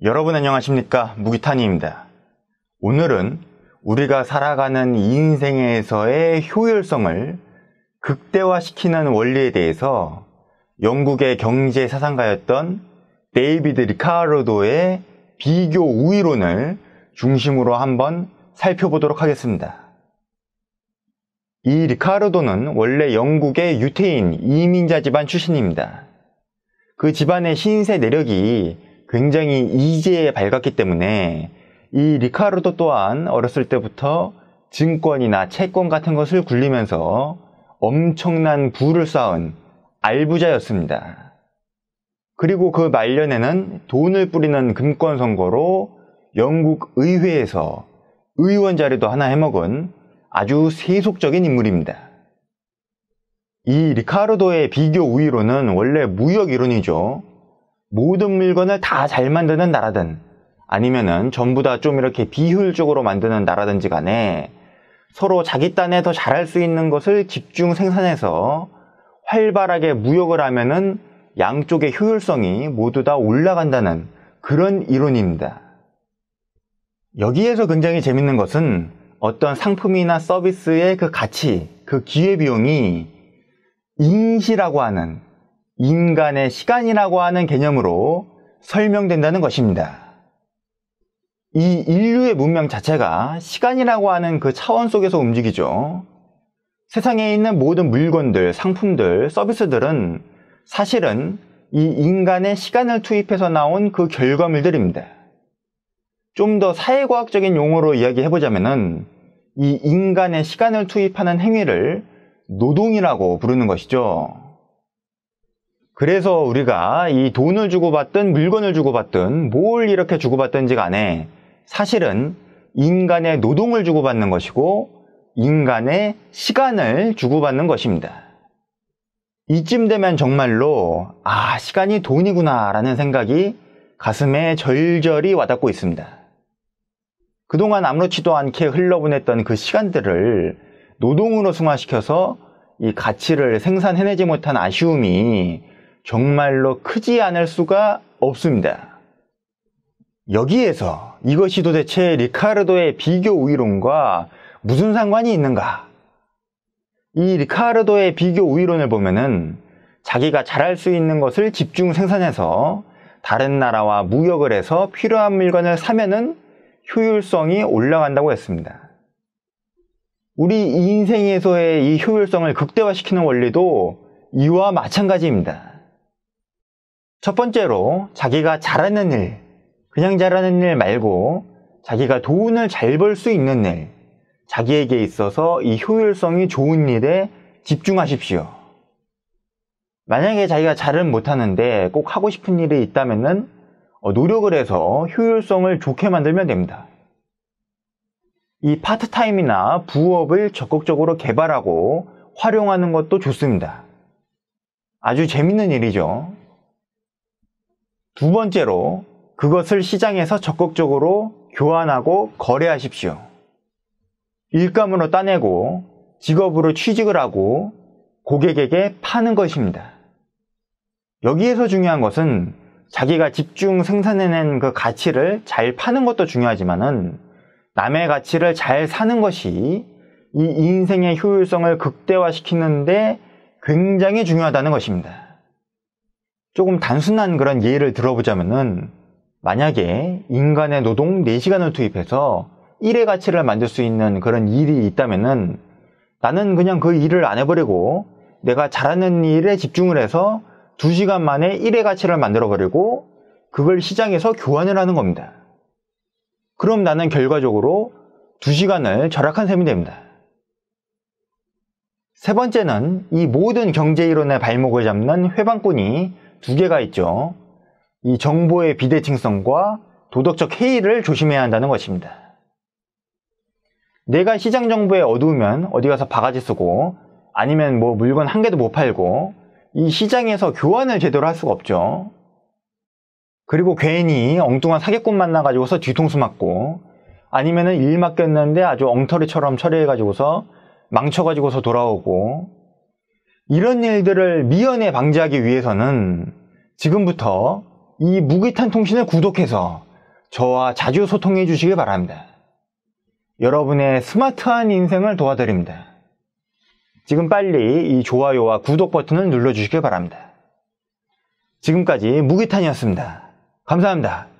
여러분 안녕하십니까 무기탄이입니다. 오늘은 우리가 살아가는 인생에서의 효율성을 극대화시키는 원리에 대해서 영국의 경제 사상가였던 데이비드 리카르도의 비교 우위론을 중심으로 한번 살펴보도록 하겠습니다. 이 리카르도는 원래 영국의 유태인 이민자 집안 출신입니다. 그 집안의 신세 내력이 굉장히 이제 밝았기 때문에 이 리카르도 또한 어렸을 때부터 증권이나 채권 같은 것을 굴리면서 엄청난 부를 쌓은 알부자였습니다. 그리고 그 말년에는 돈을 뿌리는 금권 선거로 영국 의회에서 의원 자리도 하나 해먹은 아주 세속적인 인물입니다. 이 리카르도의 비교 우위로는 원래 무역 이론이죠. 모든 물건을 다 잘 만드는 나라든 아니면은 전부 다 좀 이렇게 비효율적으로 만드는 나라든지 간에 서로 자기 딴에 더 잘할 수 있는 것을 집중 생산해서 활발하게 무역을 하면은 양쪽의 효율성이 모두 다 올라간다는 그런 이론입니다. 여기에서 굉장히 재밌는 것은 어떤 상품이나 서비스의 그 가치, 그 기회비용이 인시라고 하는 인간의 시간이라고 하는 개념으로 설명된다는 것입니다. 이 인류의 문명 자체가 시간이라고 하는 그 차원 속에서 움직이죠. 세상에 있는 모든 물건들, 상품들, 서비스들은 사실은 이 인간의 시간을 투입해서 나온 그 결과물들입니다. 좀 더 사회과학적인 용어로 이야기해보자면 이 인간의 시간을 투입하는 행위를 노동이라고 부르는 것이죠. 그래서 우리가 이 돈을 주고받든 물건을 주고받든 뭘 이렇게 주고받든지 간에 사실은 인간의 노동을 주고받는 것이고 인간의 시간을 주고받는 것입니다. 이쯤 되면 정말로 아 시간이 돈이구나 라는 생각이 가슴에 절절히 와닿고 있습니다. 그동안 아무렇지도 않게 흘러보냈던 그 시간들을 노동으로 승화시켜서 이 가치를 생산해내지 못한 아쉬움이 정말로 크지 않을 수가 없습니다. 여기에서 이것이 도대체 리카르도의 비교 우위론과 무슨 상관이 있는가? 이 리카르도의 비교 우위론을 보면은 자기가 잘할 수 있는 것을 집중 생산해서 다른 나라와 무역을 해서 필요한 물건을 사면은 효율성이 올라간다고 했습니다. 우리 인생에서의 이 효율성을 극대화시키는 원리도 이와 마찬가지입니다. 첫 번째로 자기가 잘하는 일, 그냥 잘하는 일 말고 자기가 돈을 잘 벌 수 있는 일, 자기에게 있어서 이 효율성이 좋은 일에 집중하십시오. 만약에 자기가 잘은 못하는데 꼭 하고 싶은 일이 있다면 어, 노력을 해서 효율성을 좋게 만들면 됩니다. 이 파트타임이나 부업을 적극적으로 개발하고 활용하는 것도 좋습니다. 아주 재밌는 일이죠. 두 번째로 그것을 시장에서 적극적으로 교환하고 거래하십시오. 일감으로 따내고 직업으로 취직을 하고 고객에게 파는 것입니다. 여기에서 중요한 것은 자기가 집중 생산해낸 그 가치를 잘 파는 것도 중요하지만은 남의 가치를 잘 사는 것이 이 인생의 효율성을 극대화시키는데 굉장히 중요하다는 것입니다. 조금 단순한 그런 예를 들어보자면은 만약에 인간의 노동 4시간을 투입해서 일의 가치를 만들 수 있는 그런 일이 있다면은 나는 그냥 그 일을 안 해버리고 내가 잘하는 일에 집중을 해서 2시간 만에 일의 가치를 만들어버리고 그걸 시장에서 교환을 하는 겁니다. 그럼 나는 결과적으로 2시간을 절약한 셈이 됩니다. 세 번째는 이 모든 경제이론의 발목을 잡는 회방꾼이 두 개가 있죠. 이 정보의 비대칭성과 도덕적 해이를 조심해야 한다는 것입니다. 내가 시장 정보에 어두우면 어디 가서 바가지 쓰고 아니면 뭐 물건 한 개도 못 팔고 이 시장에서 교환을 제대로 할 수가 없죠. 그리고 괜히 엉뚱한 사기꾼 만나가지고서 뒤통수 맞고 아니면은 일 맡겼는데 아주 엉터리처럼 처리해가지고서 망쳐가지고서 돌아오고 이런 일들을 미연에 방지하기 위해서는 지금부터 이 무기탄 통신을 구독해서 저와 자주 소통해 주시길 바랍니다. 여러분의 스마트한 인생을 도와드립니다. 지금 빨리 이 좋아요와 구독 버튼을 눌러주시길 바랍니다. 지금까지 무기탄이었습니다. 감사합니다.